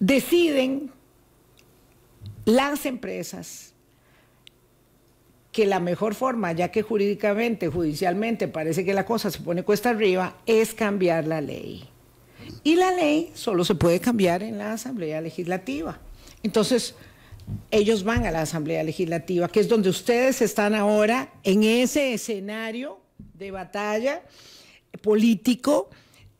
deciden las empresas que la mejor forma, ya que jurídicamente, judicialmente parece que la cosa se pone cuesta arriba, es cambiar la ley. Y la ley solo se puede cambiar en la Asamblea Legislativa. Entonces, ellos van a la Asamblea Legislativa, que es donde ustedes están ahora en ese escenario de batalla político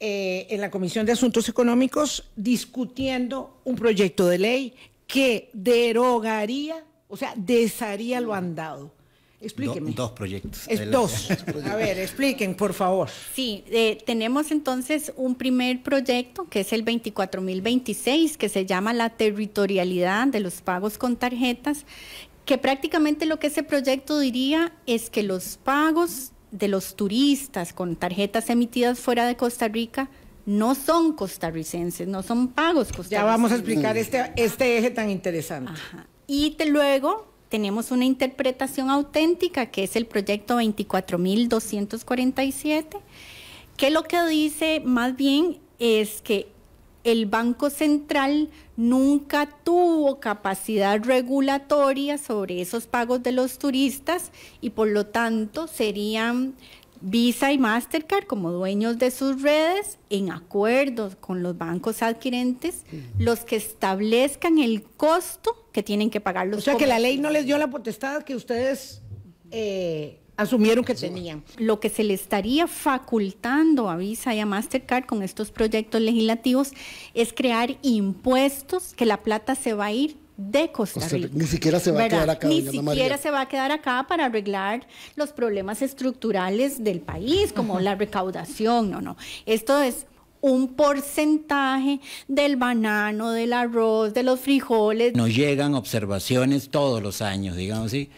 eh, en la Comisión de Asuntos Económicos discutiendo un proyecto de ley que derogaría, o sea, desharía lo andado. Explíqueme. dos proyectos. dos. A ver, expliquen, por favor. Sí, eh, tenemos entonces un primer proyecto que es el 24.026, que se llama la territorialidad de los pagos con tarjetas, que prácticamente lo que ese proyecto diría es que los pagos de los turistas con tarjetas emitidas fuera de Costa Rica no son costarricenses, no son pagos costarricenses. Ya vamos a explicar este, este eje tan interesante. Y luego tenemos una interpretación auténtica que es el proyecto 24247, que lo que dice más bien es que el Banco Central nunca tuvo capacidad regulatoria sobre esos pagos de los turistas y por lo tanto serían Visa y Mastercard como dueños de sus redes en acuerdos con los bancos adquirentes los que establezcan el costo que tienen que pagar los O sea que la ley no les dio la potestad que ustedes eh, asumieron que tenían. Lo que se le estaría facultando a Visa y a Mastercard con estos proyectos legislativos es crear impuestos que la plata se va a ir de Costa Rica. ni siquiera se va a quedar acá. Ni siquiera se va a quedar acá para arreglar los problemas estructurales del país, como la recaudación, no, no. Esto es un porcentaje del banano, del arroz, de los frijoles. Nos llegan observaciones todos los años, digamos así,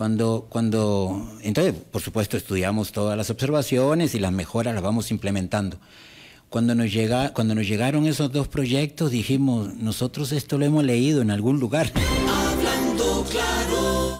cuando, cuando, entonces, por supuesto, estudiamos todas las observaciones y las mejoras las vamos implementando. Cuando nos, llega, cuando nos llegaron esos dos proyectos, dijimos, nosotros esto lo hemos leído en algún lugar. claro.